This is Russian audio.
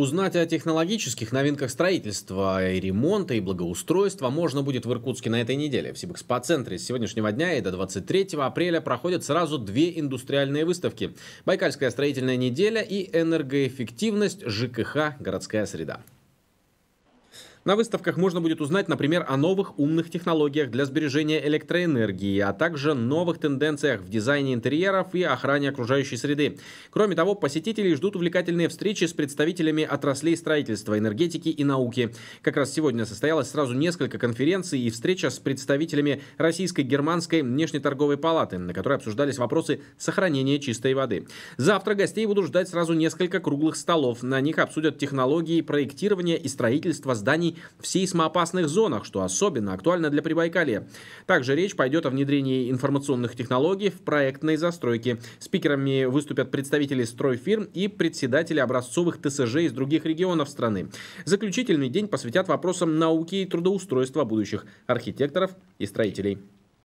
Узнать о технологических новинках строительства и ремонта, и благоустройства можно будет в Иркутске на этой неделе. В Сибэкспоцентре с сегодняшнего дня и до 23 апреля проходят сразу две индустриальные выставки. Байкальская строительная неделя и энергоэффективность ЖКХ «Городская среда». На выставках можно будет узнать, например, о новых умных технологиях для сбережения электроэнергии, а также новых тенденциях в дизайне интерьеров и охране окружающей среды. Кроме того, посетителей ждут увлекательные встречи с представителями отраслей строительства, энергетики и науки. Как раз сегодня состоялось сразу несколько конференций и встреча с представителями Российской германской внешней торговой палаты, на которой обсуждались вопросы сохранения чистой воды. Завтра гостей будут ждать сразу несколько круглых столов. На них обсудят технологии проектирования и строительства зданий изменений в сейсмоопасных зонах, что особенно актуально для Прибайкалия. Также речь пойдет о внедрении информационных технологий в проектной застройке. Спикерами выступят представители стройфирм и председатели образцовых ТСЖ из других регионов страны. Заключительный день посвятят вопросам науки и трудоустройства будущих архитекторов и строителей.